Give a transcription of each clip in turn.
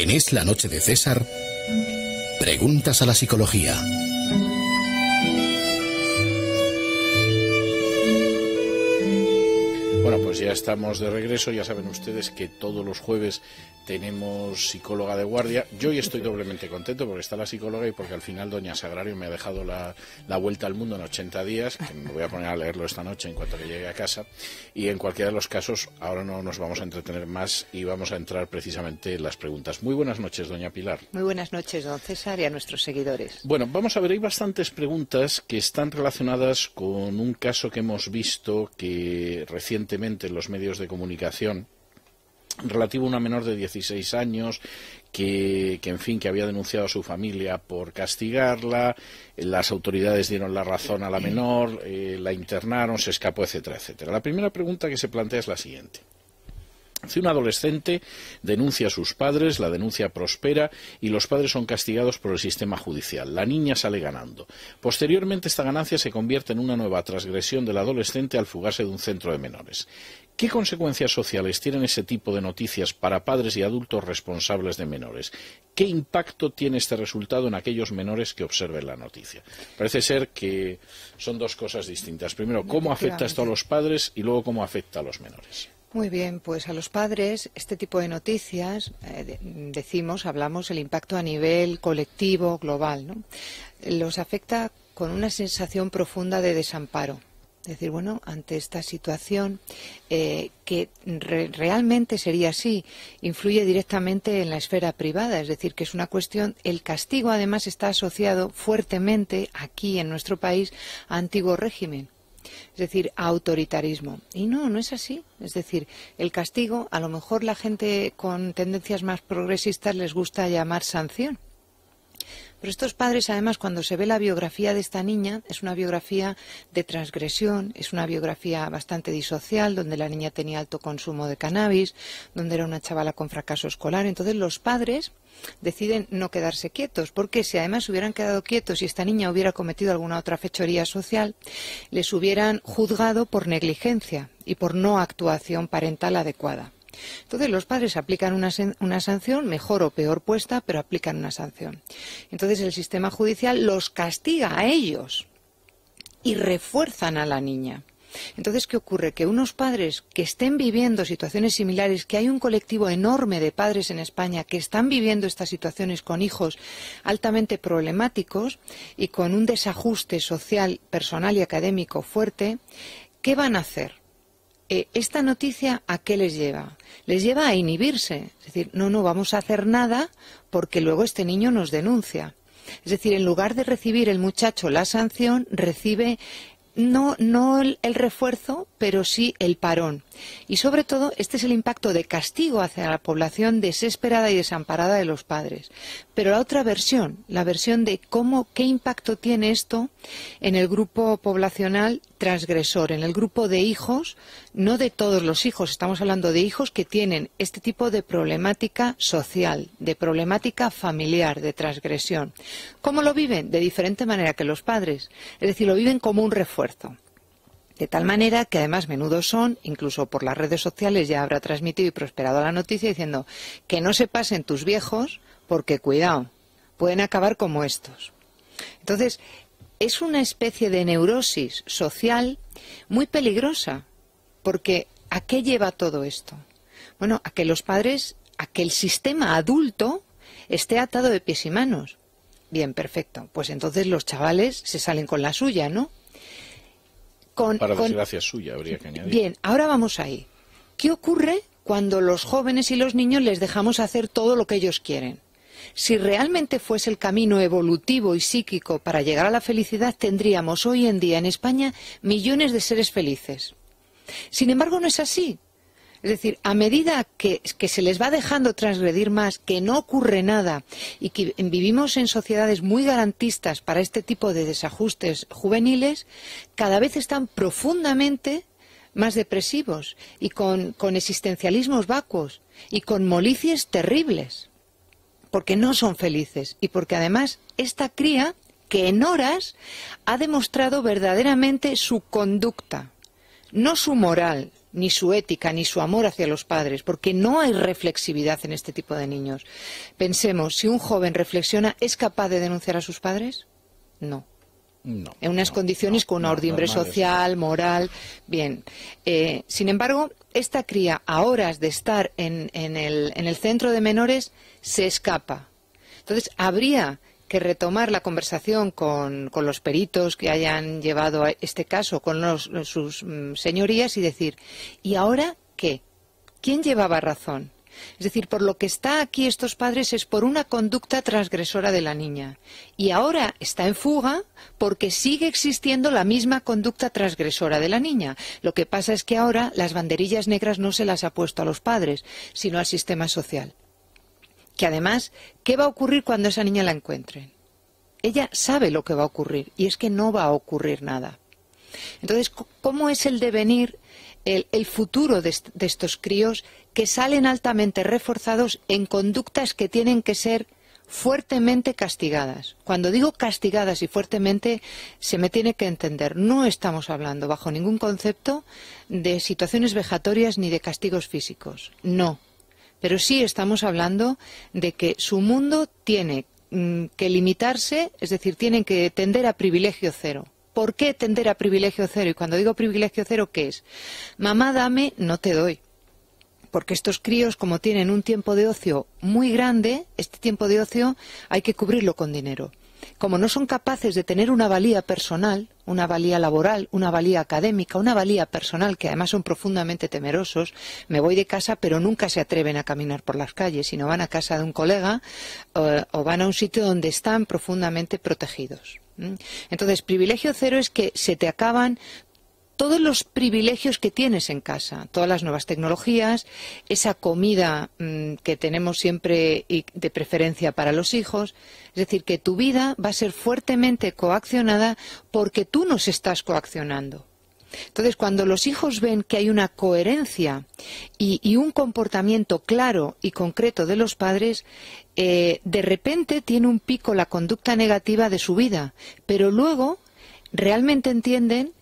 En Es la Noche de César, preguntas a la psicología. Pues ya estamos de regreso, ya saben ustedes que todos los jueves tenemos psicóloga de guardia. Yo hoy estoy doblemente contento porque está la psicóloga y porque al final Doña Sagrario me ha dejado la, vuelta al mundo en 80 días, que me voy a poner a leerlo esta noche en cuanto que llegue a casa. Y en cualquiera de los casos, ahora no nos vamos a entretener más y vamos a entrar precisamente en las preguntas. Muy buenas noches, Doña Pilar. Muy buenas noches, don César, y a nuestros seguidores. Bueno, vamos a ver, hay bastantes preguntas que están relacionadas con un caso que hemos visto que recientemente en los medios de comunicación relativo a una menor de 16 años que, en fin, que había denunciado a su familia por castigarla, eh, las autoridades dieron la razón a la menor, eh, la internaron, se escapó, etcétera, etcétera. La primera pregunta que se plantea es la siguiente. Si un adolescente denuncia a sus padres, la denuncia prospera y los padres son castigados por el sistema judicial. La niña sale ganando. Posteriormente, esta ganancia se convierte en una nueva transgresión del adolescente al fugarse de un centro de menores. ¿Qué consecuencias sociales tienen ese tipo de noticias para padres y adultos responsables de menores? ¿Qué impacto tiene este resultado en aquellos menores que observen la noticia? Parece ser que son dos cosas distintas. Primero, ¿cómo afecta esto a los padres y luego cómo afecta a los menores? Muy bien, pues a los padres este tipo de noticias, eh, decimos, hablamos el impacto a nivel colectivo, global, Los afecta con una sensación profunda de desamparo. Es decir, bueno, ante esta situación eh, que realmente sería así, influye directamente en la esfera privada, es decir, que es una cuestión, el castigo además está asociado fuertemente aquí en nuestro país a antiguo régimen. Es decir, a autoritarismo. Y no, no es así. Es decir, el castigo, a lo mejor la gente con tendencias más progresistas les gusta llamar sanción pero estos padres, además, cuando se ve la biografía de esta niña, es una biografía de transgresión, es una biografía bastante disocial, donde la niña tenía alto consumo de cannabis, donde era una chavala con fracaso escolar. Entonces los padres deciden no quedarse quietos, porque si además hubieran quedado quietos y esta niña hubiera cometido alguna otra fechoría social, les hubieran juzgado por negligencia y por no actuación parental adecuada. Entonces los padres aplican una, sanción, mejor o peor puesta, pero aplican una sanción. Entonces el sistema judicial los castiga a ellos y refuerzan a la niña. Entonces, ¿qué ocurre? Que unos padres que estén viviendo situaciones similares, que hay un colectivo enorme de padres en España que están viviendo estas situaciones con hijos altamente problemáticos y con un desajuste social, personal y académico fuerte, ¿qué van a hacer? Eh, ¿esta noticia a qué les lleva? Les lleva a inhibirse, es decir, no, no vamos a hacer nada porque luego este niño nos denuncia. Es decir, en lugar de recibir el muchacho la sanción, recibe no, no el, el, refuerzo, pero sí el parón. Y sobre todo, este es el impacto de castigo hacia la población desesperada y desamparada de los padres. Pero la otra versión, la versión de cómo, qué impacto tiene esto en el grupo poblacional transgresor en el grupo de hijos, no de todos los hijos, estamos hablando de hijos que tienen este tipo de problemática social, de problemática familiar, de transgresión. ¿Cómo lo viven? De diferente manera que los padres, es decir, lo viven como un refuerzo. De tal manera que además menudo son, incluso por las redes sociales ya habrá transmitido y prosperado la noticia diciendo que no se pasen tus viejos porque cuidado, pueden acabar como estos. Entonces, es una especie de neurosis social muy peligrosa, porque ¿a qué lleva todo esto? Bueno, a que los padres, a que el sistema adulto esté atado de pies y manos. Bien, perfecto. Pues entonces los chavales se salen con la suya, ¿no? Con, Para desgracia suya, habría que añadir. Bien, ahora vamos ahí. ¿Qué ocurre cuando los jóvenes y los niños les dejamos hacer todo lo que ellos quieren? Si realmente fuese el camino evolutivo y psíquico para llegar a la felicidad, tendríamos hoy en día en España millones de seres felices. Sin embargo, no es así. Es decir, a medida que, se les va dejando transgredir más, que no ocurre nada y que vivimos en sociedades muy garantistas para este tipo de desajustes juveniles, cada vez están profundamente más depresivos y con, con existencialismos vacuos y con molicies terribles porque no son felices y porque además esta cría que en horas ha demostrado verdaderamente su conducta, no su moral, ni su ética, ni su amor hacia los padres, porque no hay reflexividad en este tipo de niños. Pensemos, si un joven reflexiona, ¿es capaz de denunciar a sus padres? No. en unas condiciones con una ordimbre social, moral. Bien. Eh, sin embargo, esta cría, a horas de estar en, el, centro de menores, se escapa. Entonces, habría que retomar la conversación con, los peritos que hayan llevado este caso, con sus mm, señorías, y decir, ¿y ahora qué? ¿Quién llevaba razón? Es decir, por lo que está aquí estos padres es por una conducta transgresora de la niña. Y ahora está en fuga porque sigue existiendo la misma conducta transgresora de la niña. Lo que pasa es que ahora las banderillas negras no se las ha puesto a los padres, sino al sistema social. Que además, ¿qué va a ocurrir cuando esa niña la encuentre? Ella sabe lo que va a ocurrir y es que no va a ocurrir nada. Entonces, ¿cómo es el devenir, el, futuro de estos críos que salen altamente reforzados en conductas que tienen que ser fuertemente castigadas. Cuando digo castigadas y fuertemente, se me tiene que entender. No estamos hablando bajo ningún concepto de situaciones vejatorias ni de castigos físicos. No. Pero sí estamos hablando de que su mundo tiene mm, que limitarse, es decir, tienen que tender a privilegio cero. ¿Por qué tender a privilegio cero? Y cuando digo privilegio cero, ¿qué es? Mamá, dame, no te doy porque estos críos, como tienen un tiempo de ocio muy grande, este tiempo de ocio hay que cubrirlo con dinero. Como no son capaces de tener una valía personal, una valía laboral, una valía académica, una valía personal, que además son profundamente temerosos, me voy de casa, pero nunca se atreven a caminar por las calles, sino van a casa de un colega o van a un sitio donde están profundamente protegidos. ¿Mm? Entonces, privilegio cero es que se te acaban todos los privilegios que tienes en casa, todas las nuevas tecnologías, esa comida mm, que tenemos siempre y de preferencia para los hijos. Es decir, que tu vida va a ser fuertemente coaccionada porque tú nos estás coaccionando. Entonces, cuando los hijos ven que hay una coherencia y, un comportamiento claro y concreto de los padres, eh, de repente tiene un pico la conducta negativa de su vida, pero luego realmente entienden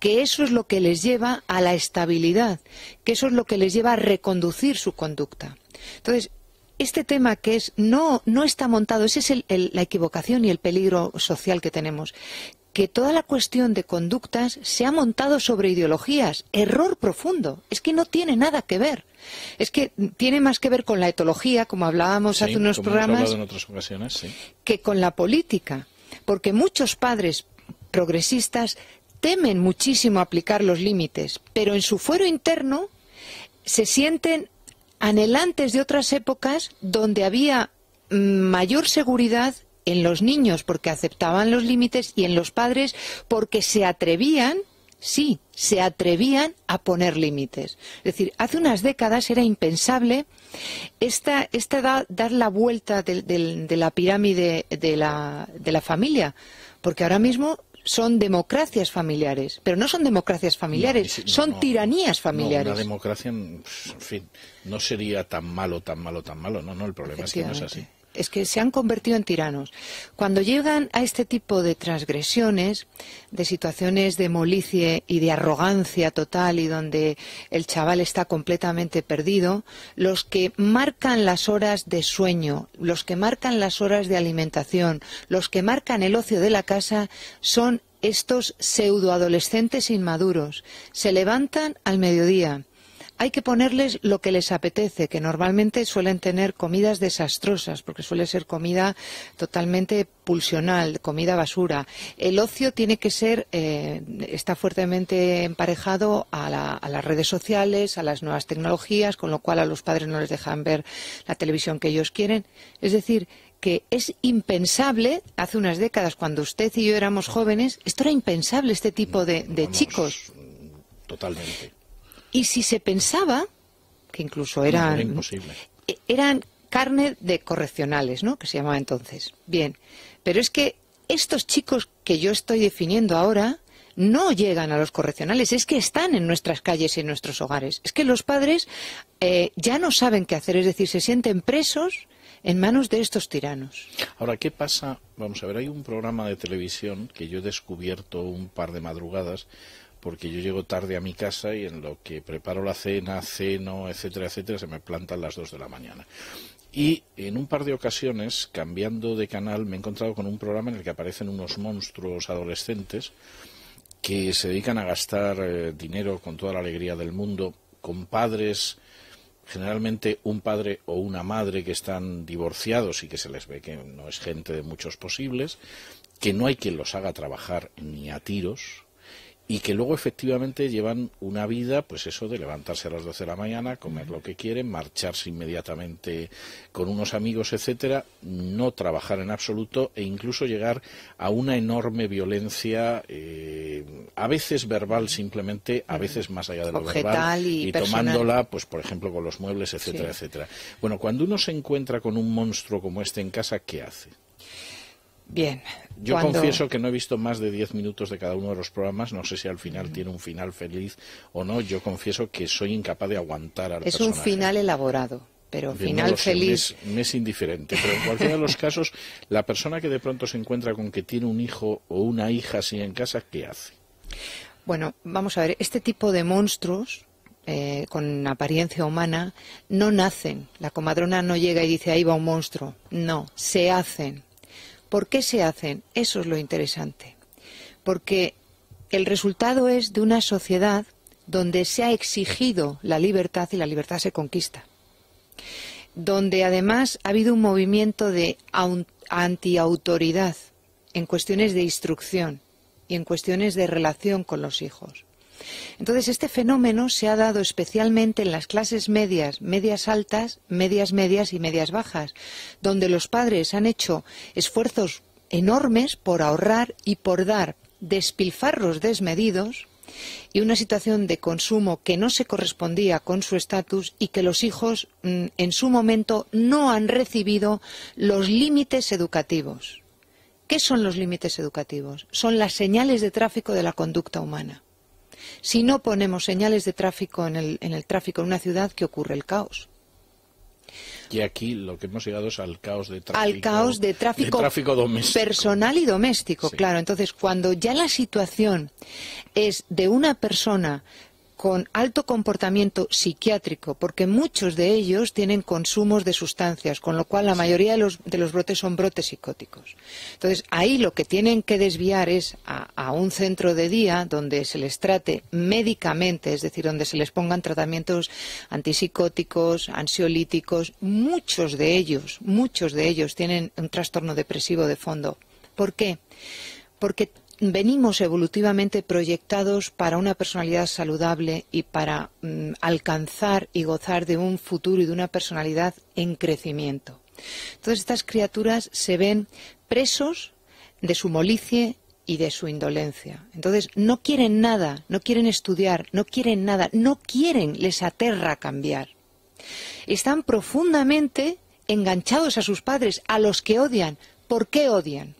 que eso es lo que les lleva a la estabilidad, que eso es lo que les lleva a reconducir su conducta. Entonces, este tema que es no, no está montado, esa es la equivocación y el peligro social que tenemos, que toda la cuestión de conductas se ha montado sobre ideologías. Error profundo. Es que no tiene nada que ver. Es que tiene más que ver con la etología, como hablábamos hace unos programas, en que con la política. Porque muchos padres progresistas temen muchísimo aplicar los límites, pero en su fuero interno se sienten anhelantes de otras épocas donde había mayor seguridad en los niños porque aceptaban los límites y en los padres porque se atrevían, sí, se atrevían a poner límites. Es decir, hace unas décadas era impensable esta, esta dar la vuelta de, la pirámide de la, de la familia, porque ahora mismo son democracias familiares, pero no son democracias familiares, son tiranías familiares. una democracia, en fin, no sería tan malo, tan malo, tan malo. No, no, el problema es que no es así es que se han convertido en tiranos. Cuando llegan a este tipo de transgresiones, de situaciones de molicie y de arrogancia total y donde el chaval está completamente perdido, los que marcan las horas de sueño, los que marcan las horas de alimentación, los que marcan el ocio de la casa son estos pseudoadolescentes inmaduros se levantan al mediodía. Hay que ponerles lo que les apetece, que normalmente suelen tener comidas desastrosas, porque suele ser comida totalmente pulsional, comida basura. El ocio tiene que ser, eh, está fuertemente emparejado a, a, las redes sociales, a las nuevas tecnologías, con lo cual a los padres no les dejan ver la televisión que ellos quieren. Es decir, que es impensable, hace unas décadas, cuando usted y yo éramos jóvenes, esto era impensable, este tipo de, chicos. Mm, totalmente. Y si se pensaba, que incluso eran... Era imposible. E, eran carne de correccionales, ¿no? Que se llamaba entonces. Bien. Pero es que estos chicos que yo estoy definiendo ahora no llegan a los correccionales, es que están en nuestras calles y en nuestros hogares. Es que los padres eh, ya no saben qué hacer, es decir, se sienten presos en manos de estos tiranos. Ahora, ¿qué pasa? Vamos a ver, hay un programa de televisión que yo he descubierto un par de madrugadas porque yo llego tarde a mi casa y en lo que preparo la cena, ceno, etcétera, etcétera, se me plantan las dos de la mañana. Y en un par de ocasiones, cambiando de canal, me he encontrado con un programa en el que aparecen unos monstruos adolescentes que se dedican a gastar eh, dinero con toda la alegría del mundo, con padres generalmente un padre o una madre que están divorciados y que se les ve que no es gente de muchos posibles, que no hay quien los haga trabajar ni a tiros, y que luego efectivamente llevan una vida, pues eso, de levantarse a las 12 de la mañana, comer lo que quieren, marcharse inmediatamente con unos amigos, etcétera, no trabajar en absoluto e incluso llegar a una enorme violencia, eh, a veces verbal simplemente, a veces más allá de lo verbal, y, tomándola, pues por ejemplo, con los muebles, etcétera, etcétera. Bueno, cuando uno se encuentra con un monstruo como este en casa, ¿qué hace? Bien. Yo confieso que no he visto más de 10 minutos de cada uno de los programas. No sé si al final mm. tiene un final feliz o no. Yo confieso que soy incapaz de aguantar al Es un final elaborado pero final feliz. Me es, indiferente, pero en cualquiera de los casos, la persona que de pronto se encuentra con que tiene un hijo o una hija así en casa, ¿qué hace? Bueno, vamos a ver, este tipo de monstruos eh, con apariencia humana no nacen. La comadrona no llega y dice, ahí va un monstruo. No, se hacen. ¿Por qué se hacen? Eso es lo interesante. Porque el resultado es de una sociedad donde se ha exigido la libertad y la libertad se conquista. Donde además ha habido un movimiento de antiautoridad en cuestiones de instrucción y en cuestiones de relación con los hijos. Entonces, este fenómeno se ha dado especialmente en las clases medias, medias altas, medias medias y medias bajas, donde los padres han hecho esfuerzos enormes por ahorrar y por dar despilfarros desmedidos y una situación de consumo que no se correspondía con su estatus y que los hijos mm, en su momento no han recibido los límites educativos. ¿Qué son los límites educativos? Son las señales de tráfico de la conducta humana. Si no ponemos señales de tráfico en el, tráfico en una ciudad, ¿qué ocurre? El caos. Y aquí lo que hemos llegado es al caos de tráfico. Al caos de tráfico, personal y doméstico, claro. Entonces, cuando ya la situación es de una persona con alto comportamiento psiquiátrico, porque muchos de ellos tienen consumos de sustancias, con lo cual la mayoría de los, de los brotes son brotes psicóticos. Entonces, ahí lo que tienen que desviar es a, a un centro de día donde se les trate médicamente, es decir, donde se les pongan tratamientos antipsicóticos, ansiolíticos. Muchos de ellos, muchos de ellos tienen un trastorno depresivo de fondo. ¿Por qué? Porque venimos evolutivamente proyectados para una personalidad saludable y para mm, alcanzar y gozar de un futuro y de una personalidad en crecimiento. Entonces estas criaturas se ven presos de su molicie y de su indolencia. Entonces no quieren nada, no quieren estudiar, no quieren nada, no quieren, les aterra cambiar. Están profundamente enganchados a sus padres, a los que odian. ¿Por qué odian?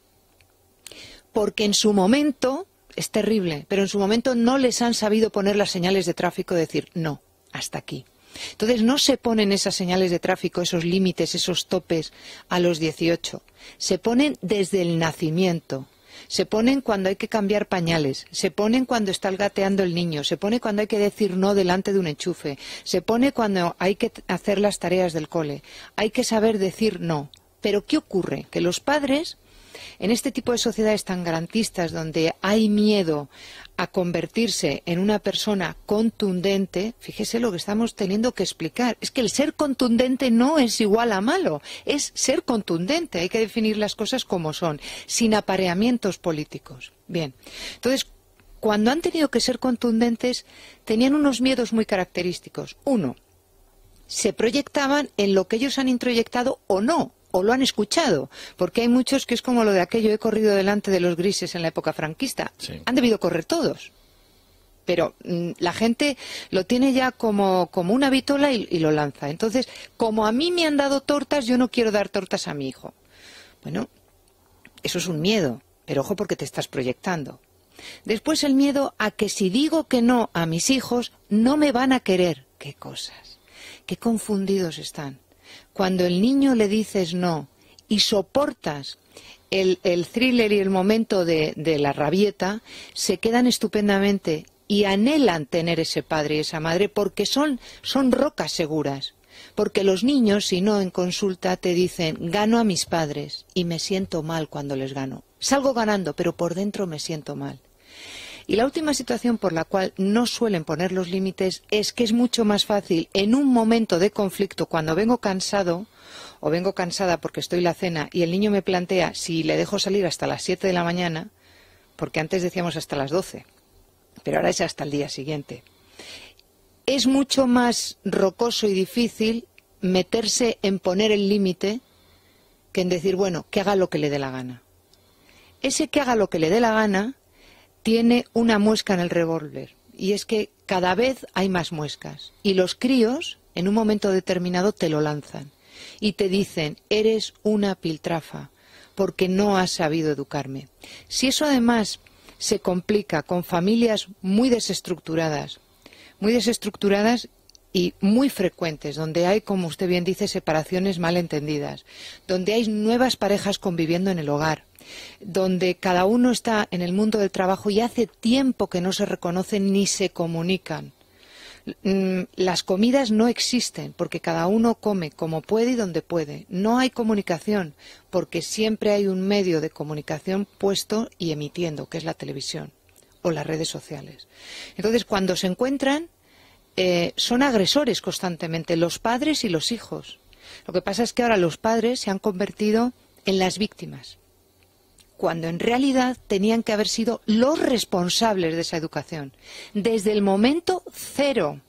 porque en su momento, es terrible, pero en su momento no les han sabido poner las señales de tráfico, decir, no, hasta aquí. Entonces no se ponen esas señales de tráfico, esos límites, esos topes a los 18. Se ponen desde el nacimiento. Se ponen cuando hay que cambiar pañales, se ponen cuando está gateando el niño, se pone cuando hay que decir no delante de un enchufe, se pone cuando hay que hacer las tareas del cole. Hay que saber decir no. Pero ¿qué ocurre? Que los padres en este tipo de sociedades tan garantistas, donde hay miedo a convertirse en una persona contundente, fíjese lo que estamos teniendo que explicar. Es que el ser contundente no es igual a malo, es ser contundente. Hay que definir las cosas como son, sin apareamientos políticos. Bien, entonces, cuando han tenido que ser contundentes, tenían unos miedos muy característicos. Uno, se proyectaban en lo que ellos han introyectado o no o lo han escuchado, porque hay muchos que es como lo de aquello, he corrido delante de los grises en la época franquista. Han debido correr todos. Pero mm, la gente lo tiene ya como, una vitola y lo lanza. Entonces, como a mí me han dado tortas, yo no quiero dar tortas a mi hijo. Bueno, eso es un miedo, pero ojo porque te estás proyectando. Después el miedo a que si digo que no a mis hijos, no me van a querer. Qué cosas. Qué confundidos están. Cuando el niño le dices no y soportas el, thriller y el momento de, la rabieta, se quedan estupendamente y anhelan tener ese padre y esa madre porque son rocas seguras. Porque los niños, si no en consulta, te dicen, gano a mis padres y me siento mal cuando les gano. Salgo ganando, pero por dentro me siento mal. Y la última situación por la cual no suelen poner los límites es que es mucho más fácil en un momento de conflicto, cuando vengo cansado, o vengo cansada porque estoy la cena y el niño me plantea si le dejo salir hasta las 7 de la mañana, porque antes decíamos hasta las 12, pero ahora es hasta el día siguiente. Es mucho más rocoso y difícil meterse en poner el límite que en decir, bueno, que haga lo que le dé la gana. Ese que haga lo que le dé la gana tiene una muesca en el revólver. Y es que cada vez hay más muescas. Y los críos, en un momento determinado, te lo lanzan. Y te dicen, eres una piltrafa, porque no has sabido educarme. Si eso además se complica con familias muy desestructuradas, muy desestructuradas y muy frecuentes, donde hay, como usted bien dice, separaciones mal entendidas, donde hay nuevas parejas conviviendo en el hogar, donde cada uno está en el mundo del trabajo y hace tiempo que no se reconocen ni se comunican. Mm, las comidas no existen porque cada uno come como puede y donde puede. No hay comunicación porque siempre hay un medio de comunicación puesto y emitiendo, que es la televisión o las redes sociales. Entonces, cuando se encuentran, eh, son agresores constantemente, los padres y los hijos. Lo que pasa es que ahora los padres se han convertido en las víctimas cuando en realidad tenían que haber sido los responsables de esa educación, desde el momento cero.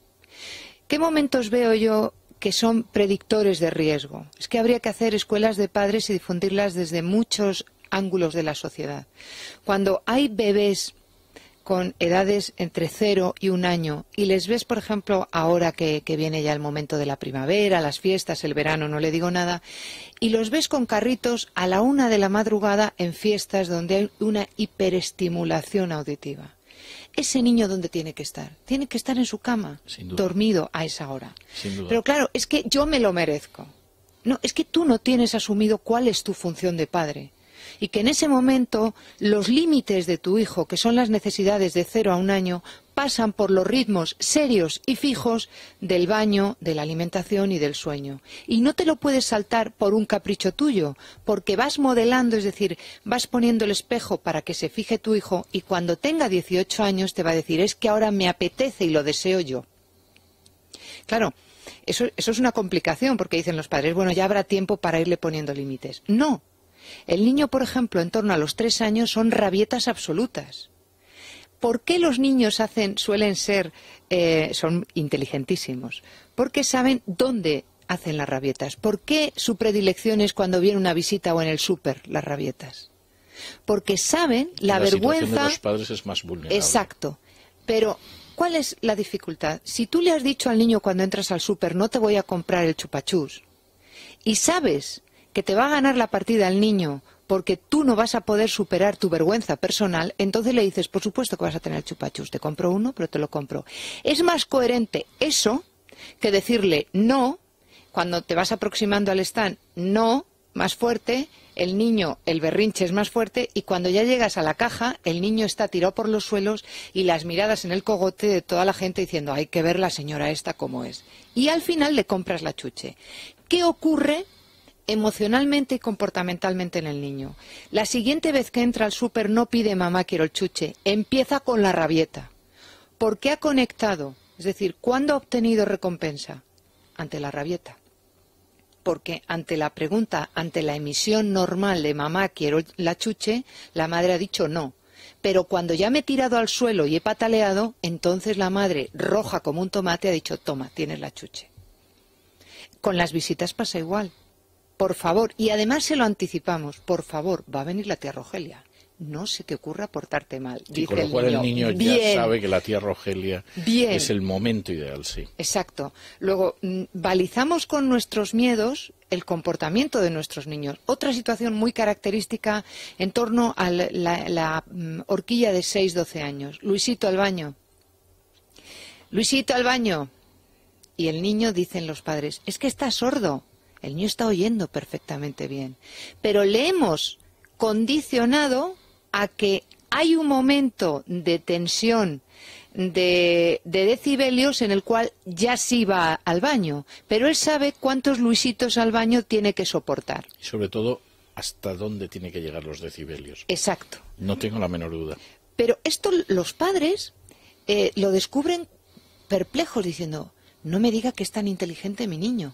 ¿Qué momentos veo yo que son predictores de riesgo? Es que habría que hacer escuelas de padres y difundirlas desde muchos ángulos de la sociedad. Cuando hay bebés con edades entre cero y un año y les ves, por ejemplo, ahora que, que, viene ya el momento de la primavera, las fiestas, el verano, no le digo nada, y los ves con carritos a la una de la madrugada en fiestas donde hay una hiperestimulación auditiva. Ese niño dónde tiene que estar? Tiene que estar en su cama, dormido a esa hora. Pero claro, es que yo me lo merezco. No, es que tú no tienes asumido cuál es tu función de padre y que en ese momento los límites de tu hijo, que son las necesidades de cero a un año, pasan por los ritmos serios y fijos del baño, de la alimentación y del sueño. Y no te lo puedes saltar por un capricho tuyo, porque vas modelando, es decir, vas poniendo el espejo para que se fije tu hijo y cuando tenga 18 años te va a decir, es que ahora me apetece y lo deseo yo. Claro, eso, eso, es una complicación porque dicen los padres, bueno, ya habrá tiempo para irle poniendo límites. No, el niño, por ejemplo, en torno a los tres años son rabietas absolutas. ¿Por qué los niños hacen, suelen ser, eh, son inteligentísimos? Porque saben dónde hacen las rabietas. ¿Por qué su predilección es cuando viene una visita o en el súper las rabietas? Porque saben la, la vergüenza. De los padres es más vulnerable. Exacto. Pero ¿cuál es la dificultad? Si tú le has dicho al niño cuando entras al súper no te voy a comprar el chupachús y sabes que te va a ganar la partida el niño porque tú no vas a poder superar tu vergüenza personal, entonces le dices, por supuesto que vas a tener chupachus, te compro uno, pero te lo compro. Es más coherente eso que decirle no, cuando te vas aproximando al stand, no, más fuerte, el niño, el berrinche es más fuerte, y cuando ya llegas a la caja, el niño está tirado por los suelos y las miradas en el cogote de toda la gente diciendo, hay que ver la señora esta cómo es. Y al final le compras la chuche. ¿Qué ocurre emocionalmente y comportamentalmente en el niño. La siguiente vez que entra al súper no pide mamá quiero el chuche, empieza con la rabieta. ¿Por qué ha conectado? Es decir, ¿cuándo ha obtenido recompensa? Ante la rabieta. Porque ante la pregunta, ante la emisión normal de mamá quiero la chuche, la madre ha dicho no. Pero cuando ya me he tirado al suelo y he pataleado, entonces la madre, roja como un tomate, ha dicho, toma, tienes la chuche. Con las visitas pasa igual por favor, y además se lo anticipamos, por favor, va a venir la tía Rogelia. No se te ocurra portarte mal. Y con lo cual el niño, ya sabe que la tía Rogelia es el momento ideal, sí. Exacto. Luego, mm, balizamos con nuestros miedos el comportamiento de nuestros niños. Otra situación muy característica en torno a la, la mm, horquilla de 6-12 años. Luisito al baño. Luisito al baño. Y el niño, dicen los padres, es que está sordo. El niño está oyendo perfectamente bien. Pero le hemos condicionado a que hay un momento de tensión de, decibelios en el cual ya sí va al baño, pero él sabe cuántos luisitos al baño tiene que soportar. Y sobre todo, hasta dónde tiene que llegar los decibelios. Exacto. No tengo la menor duda. Pero esto los padres eh, lo descubren perplejos diciendo, no me diga que es tan inteligente mi niño.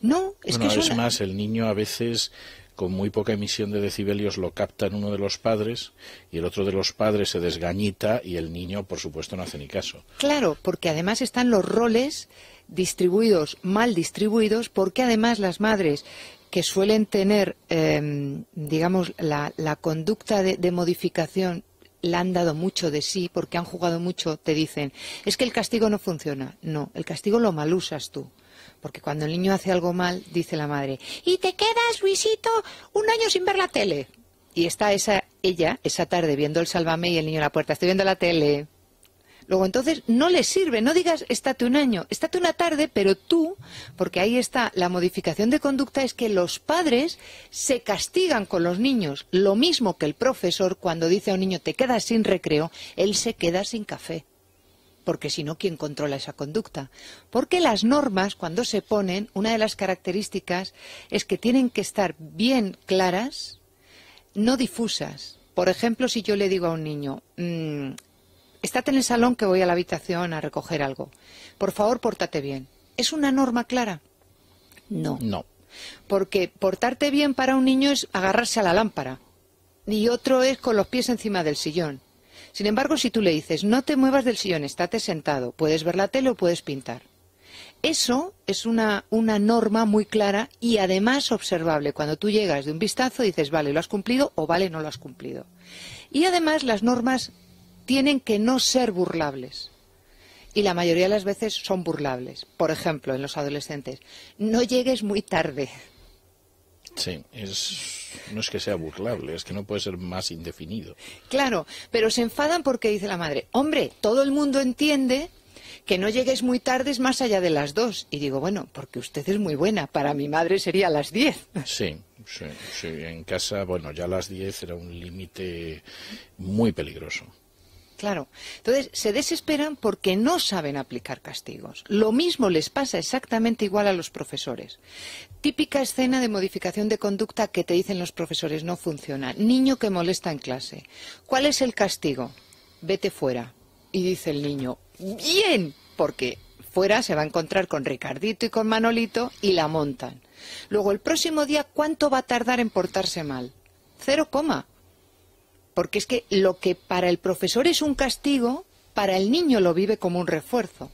No, es que es más, el niño a veces con muy poca emisión de decibelios lo capta en uno de los padres y el otro de los padres se desgañita y el niño, por supuesto, no hace ni caso. Claro, porque además están los roles distribuidos, mal distribuidos, porque además las madres que suelen tener, em, digamos, la, conducta de, de modificación la han dado mucho de sí, porque han jugado mucho, te dicen, es que el castigo no funciona. No, el castigo lo malusas tú. Porque cuando el niño hace algo mal, dice la madre, y te quedas, Luisito, un año sin ver la tele. Y está esa, ella esa tarde viendo el Sálvame y el niño en la puerta, estoy viendo la tele. Luego entonces no le sirve, no digas estate un año, estate una tarde, pero tú, porque ahí está la modificación de conducta, es que los padres se castigan con los niños, lo mismo que el profesor cuando dice a un niño te quedas sin recreo, él se queda sin café porque si no, ¿quién controla esa conducta? Porque las normas, cuando se ponen, una de las características es que tienen que estar bien claras, no difusas. Por ejemplo, si yo le digo a un niño, mm, estate en el salón que voy a la habitación a recoger algo, por favor, pórtate bien. ¿Es una norma clara? No. No. Porque portarte bien para un niño es agarrarse a la lámpara y otro es con los pies encima del sillón. Sin embargo, si tú le dices, no te muevas del sillón, estate sentado, puedes ver la tele o puedes pintar. Eso es una, una, norma muy clara y además observable. Cuando tú llegas de un vistazo dices, vale, lo has cumplido o vale, no lo has cumplido. Y además las normas tienen que no ser burlables. Y la mayoría de las veces son burlables. Por ejemplo, en los adolescentes, no llegues muy tarde. Sí, no es que sea burlable, es que no puede ser más indefinido. Claro, pero se enfadan porque dice la madre, hombre, todo el mundo entiende que no llegues muy tarde es más allá de las dos. Y digo, bueno, porque usted es muy buena, para mi madre sería las diez. Sí, sí, sí, en casa, bueno, ya las diez era un límite muy peligroso. Claro. Entonces, se desesperan porque no saben aplicar castigos. Lo mismo les pasa exactamente igual a los profesores. Típica escena de modificación de conducta que te dicen los profesores no funciona. Niño que molesta en clase. ¿Cuál es el castigo? Vete fuera. Y dice el niño, bien, porque fuera se va a encontrar con Ricardito y con Manolito y la montan. Luego, el próximo día, ¿cuánto va a tardar en portarse mal? Cero coma porque es que lo que para el profesor es un castigo, para el niño lo vive como un refuerzo,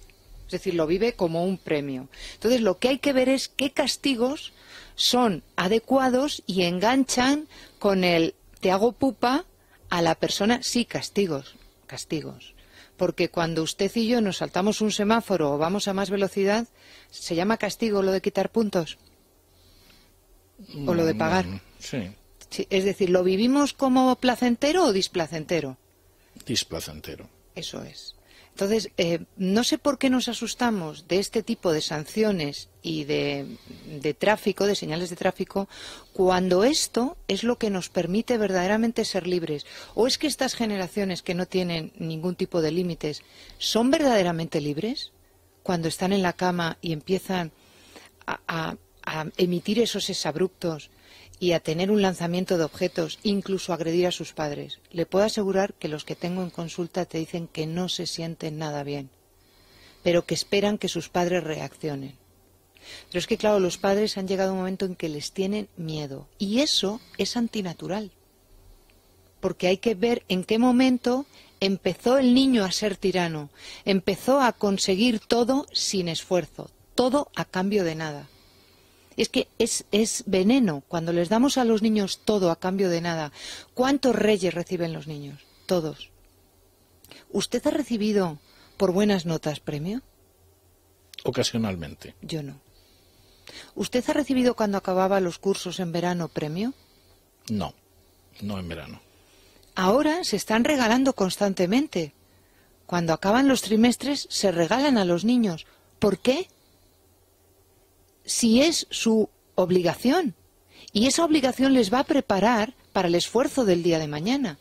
es decir, lo vive como un premio. Entonces, lo que hay que ver es qué castigos son adecuados y enganchan con el te hago pupa a la persona, sí, castigos, castigos. Porque cuando usted y yo nos saltamos un semáforo o vamos a más velocidad, ¿se llama castigo lo de quitar puntos? ¿O lo de mm, pagar? Mm, sí es decir, ¿lo vivimos como placentero o displacentero? Displacentero. Eso es. Entonces, eh, no sé por qué nos asustamos de este tipo de sanciones y de, tráfico, de señales de tráfico, cuando esto es lo que nos permite verdaderamente ser libres. ¿O es que estas generaciones que no tienen ningún tipo de límites son verdaderamente libres cuando están en la cama y empiezan a, a emitir esos exabruptos y a tener un lanzamiento de objetos, incluso agredir a sus padres. Le puedo asegurar que los que tengo en consulta te dicen que no se sienten nada bien, pero que esperan que sus padres reaccionen. Pero es que, claro, los padres han llegado a un momento en que les tienen miedo. Y eso es antinatural. Porque hay que ver en qué momento empezó el niño a ser tirano. Empezó a conseguir todo sin esfuerzo, todo a cambio de nada es que es, veneno. Cuando les damos a los niños todo a cambio de nada, ¿cuántos reyes reciben los niños? Todos. ¿Usted ha recibido por buenas notas premio? Ocasionalmente. Yo no. ¿Usted ha recibido cuando acababa los cursos en verano premio? No, no en verano. Ahora se están regalando constantemente. Cuando acaban los trimestres se regalan a los niños. ¿Por qué? si es su obligación. Y esa obligación les va a preparar para el esfuerzo del día de mañana.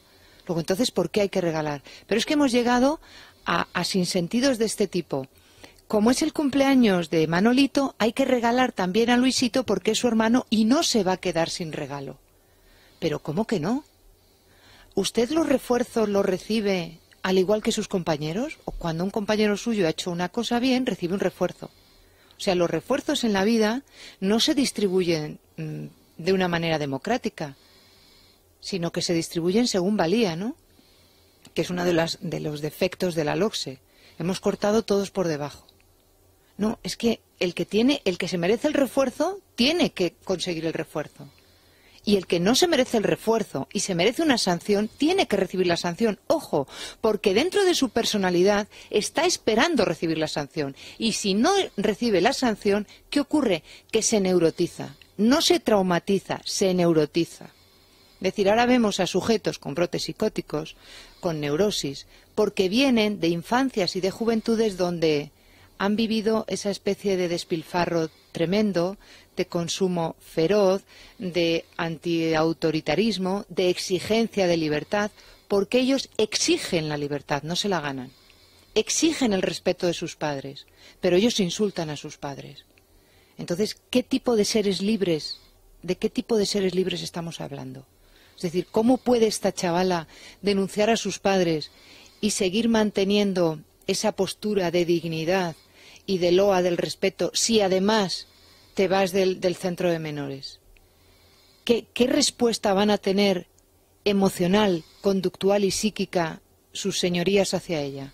Luego, entonces, ¿por qué hay que regalar? Pero es que hemos llegado a, a sinsentidos de este tipo. Como es el cumpleaños de Manolito, hay que regalar también a Luisito porque es su hermano y no se va a quedar sin regalo. Pero ¿cómo que no? ¿Usted los refuerzos los recibe al igual que sus compañeros? ¿O cuando un compañero suyo ha hecho una cosa bien, recibe un refuerzo? O sea, los refuerzos en la vida no se distribuyen mm, de una manera democrática, sino que se distribuyen según valía, ¿no? Que es uno de, de los defectos de la LOXE. Hemos cortado todos por debajo. No, es que el que tiene, el que se merece el refuerzo, tiene que conseguir el refuerzo. Y el que no se merece el refuerzo y se merece una sanción, tiene que recibir la sanción. Ojo, porque dentro de su personalidad está esperando recibir la sanción. Y si no recibe la sanción, ¿qué ocurre? Que se neurotiza. No se traumatiza, se neurotiza. Es decir, ahora vemos a sujetos con brotes psicóticos, con neurosis, porque vienen de infancias y de juventudes donde han vivido esa especie de despilfarro tremendo, de consumo feroz, de antiautoritarismo, de exigencia de libertad, porque ellos exigen la libertad, no se la ganan. Exigen el respeto de sus padres, pero ellos insultan a sus padres. Entonces, ¿qué tipo de seres libres, de qué tipo de seres libres estamos hablando? Es decir, ¿cómo puede esta chavala denunciar a sus padres y seguir manteniendo esa postura de dignidad y de loa del respeto si además te vas del, centro de menores? ¿Qué, respuesta van a tener emocional, conductual y psíquica sus señorías hacia ella?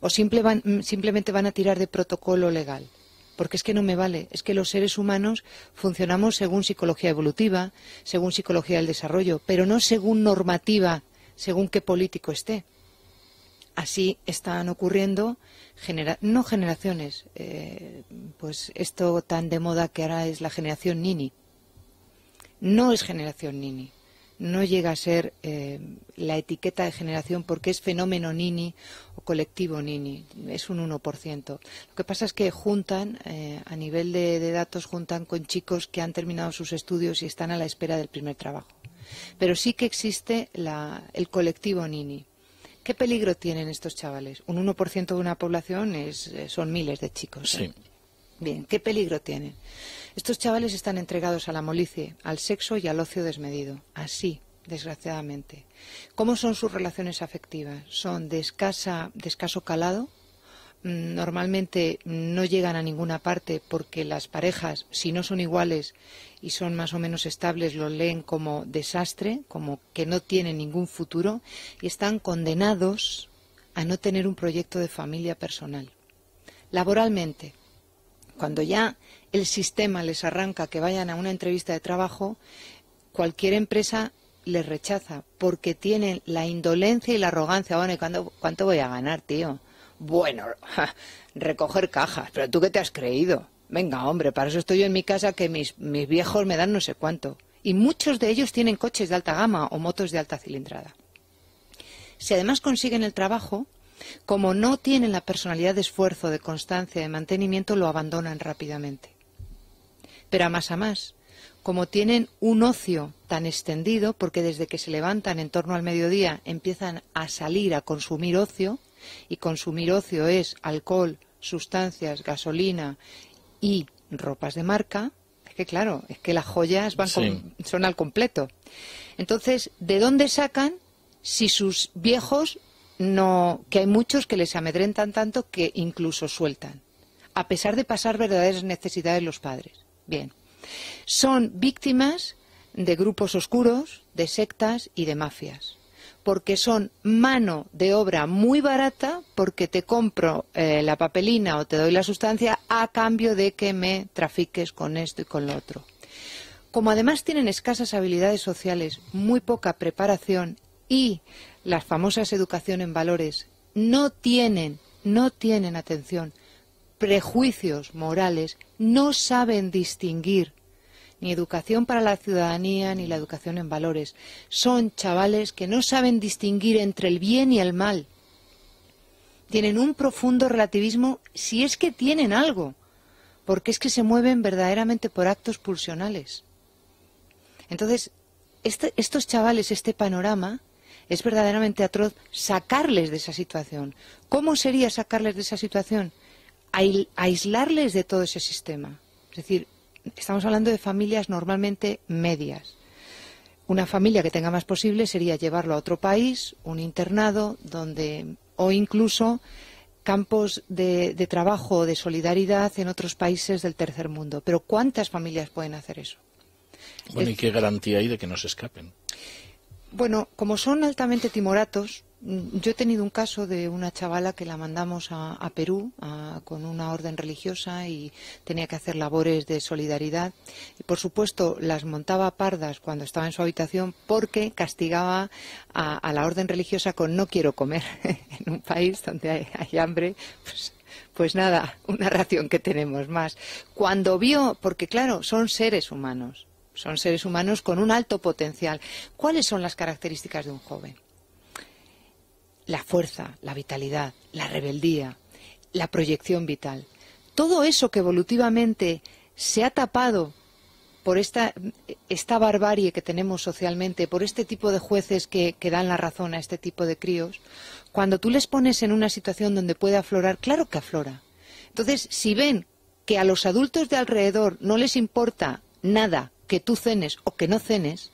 ¿O mm, simplemente van a tirar de protocolo legal? porque es que no me vale, es que los seres humanos funcionamos según psicología evolutiva, según psicología del desarrollo, pero no según normativa, según qué político esté así están ocurriendo no generaciones, eh, pues esto tan de moda que ahora es la generación Nini. No es generación Nini. No llega a ser eh, la etiqueta de generación porque es fenómeno Nini o colectivo Nini. Es un 1%. Lo que pasa es que juntan, eh, a nivel de, datos, juntan con chicos que han terminado sus estudios y están a la espera del primer trabajo. Pero sí que existe el colectivo Nini ¿Qué peligro tienen estos chavales? Un 1% de una población es, eh, son miles de chicos. ¿eh? Sí. Bien, ¿qué peligro tienen? Estos chavales están entregados a la molicie, al sexo y al ocio desmedido. Así, desgraciadamente. ¿Cómo son sus relaciones afectivas? ¿Son de, escasa, de escaso calado? Mm, normalmente no llegan a ninguna parte porque las parejas, si no son iguales y son más o menos estables, lo leen como desastre, como que no tienen ningún futuro y están condenados a no tener un proyecto de familia personal. Laboralmente, cuando ya el sistema les arranca que vayan a una entrevista de trabajo, cualquier empresa les rechaza porque tienen la indolencia y la arrogancia. Bueno, ¿y cuánto voy a ganar, tío? Bueno, recoger cajas. ¿Pero tú qué te has creído? Venga, hombre, para eso estoy yo en mi casa que mis, mis viejos me dan no sé cuánto. Y muchos de ellos tienen coches de alta gama o motos de alta cilindrada. Si además consiguen el trabajo, como no tienen la personalidad de esfuerzo, de constancia, de mantenimiento, lo abandonan rápidamente. Pero a más a más, como tienen un ocio tan extendido, porque desde que se levantan en torno al mediodía empiezan a salir a consumir ocio, y consumir ocio es alcohol, sustancias, gasolina y ropas de marca, es que claro, es que las joyas van son al completo. Entonces, ¿de dónde sacan si sus viejos no, que hay muchos que les amedrentan tanto que incluso sueltan, a pesar de pasar verdaderas necesidades los padres? Bien, son víctimas de grupos oscuros, de sectas y de mafias porque son mano de obra muy barata, porque te compro eh, la papelina o te doy la sustancia a cambio de que me trafiques con esto y con lo otro. Como además tienen escasas habilidades sociales, muy poca preparación y las famosas educación en valores, no tienen, no tienen atención, prejuicios morales, no saben distinguir ni educación para la ciudadanía, ni la educación en valores. Son chavales que no saben distinguir entre el bien y el mal. Tienen un profundo relativismo si es que tienen algo, porque es que se mueven verdaderamente por actos pulsionales. Entonces, este, estos chavales, este panorama, es verdaderamente atroz sacarles de esa situación. ¿Cómo sería sacarles de esa situación? aislarles de todo ese sistema. Es decir, estamos hablando de familias normalmente medias. Una familia que tenga más posible sería llevarlo a otro país, un internado, donde, o incluso campos de, trabajo trabajo, de solidaridad en otros países del tercer mundo. Pero ¿cuántas familias pueden hacer eso? Bueno, ¿y qué garantía hay de que no se escapen? Bueno, como son altamente timoratos, yo he tenido un caso de una chavala que la mandamos a, Perú con una orden religiosa y tenía que hacer labores de solidaridad. Y por supuesto las montaba pardas cuando estaba en su habitación porque castigaba a, la orden religiosa con no quiero comer. en un país donde hay, hambre, pues pues nada, una ración que tenemos más. Cuando vio, porque claro, son seres humanos, son seres humanos con un alto potencial. ¿Cuáles son las características de un joven? la fuerza, la vitalidad, la rebeldía, la proyección vital. Todo eso que evolutivamente se ha tapado por esta, esta barbarie que tenemos socialmente, por este tipo de jueces que, que, dan la razón a este tipo de críos, cuando tú les pones en una situación donde puede aflorar, claro que aflora. Entonces, si ven que a los adultos de alrededor no les importa nada que tú cenes o que no cenes,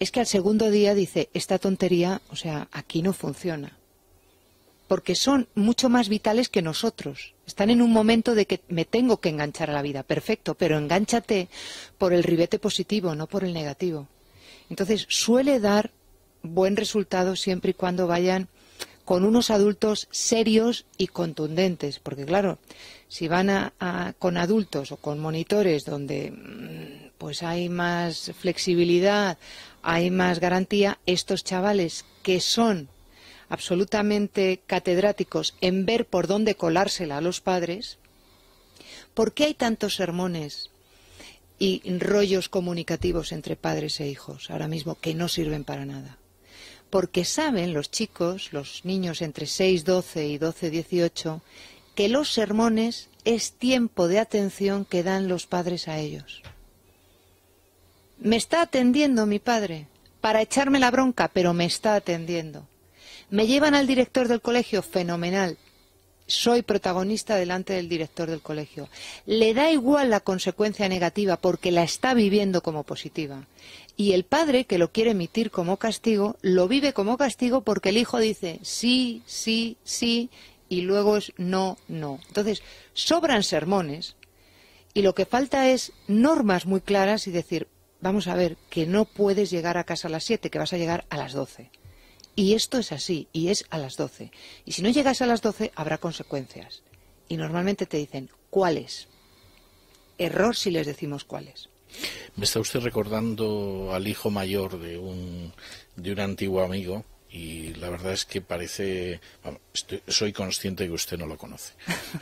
es que al segundo día dice, esta tontería, o sea, aquí no funciona. Porque son mucho más vitales que nosotros. Están en un momento de que me tengo que enganchar a la vida. Perfecto, pero engánchate por el ribete positivo, no por el negativo. Entonces, suele dar buen resultado siempre y cuando vayan con unos adultos serios y contundentes, porque claro, si van con adultos o con monitores donde mm, pues hay más flexibilidad, hay más garantía, estos chavales que son absolutamente catedráticos en ver por dónde colársela a los padres, ¿por qué hay tantos sermones y rollos comunicativos entre padres e hijos ahora mismo que no sirven para nada? Porque saben los chicos, los niños entre 6, 12 y 12, 18, que los sermones es tiempo de atención que dan los padres a ellos. Me está atendiendo mi padre para echarme la bronca, pero me está atendiendo. Me llevan al director del colegio, fenomenal. Soy protagonista delante del director del colegio. Le da igual la consecuencia negativa porque la está viviendo como positiva. Y el padre, que lo quiere emitir como castigo, lo vive como castigo porque el hijo dice sí, sí, sí, y luego es no, no. Entonces, sobran sermones y lo que falta es normas muy claras y decir, vamos a ver, que no puedes llegar a casa a las 7, que vas a llegar a las 12. Y esto es así, y es a las 12. Y si no llegas a las 12, habrá consecuencias. Y normalmente te dicen, ¿cuáles? Error si les decimos cuáles. Me está usted recordando al hijo mayor de un, de un antiguo amigo y la verdad es que parece, soy consciente que usted no lo conoce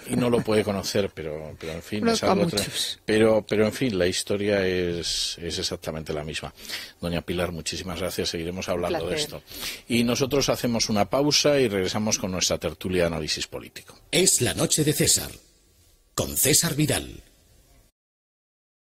y no lo puede conocer, pero, en fin, es algo otra, pero, pero en fin, la historia es, exactamente la misma. Doña Pilar, muchísimas gracias, seguiremos hablando de esto. Y nosotros hacemos una pausa y regresamos con nuestra tertulia de análisis político. Es la noche de César, con César Vidal.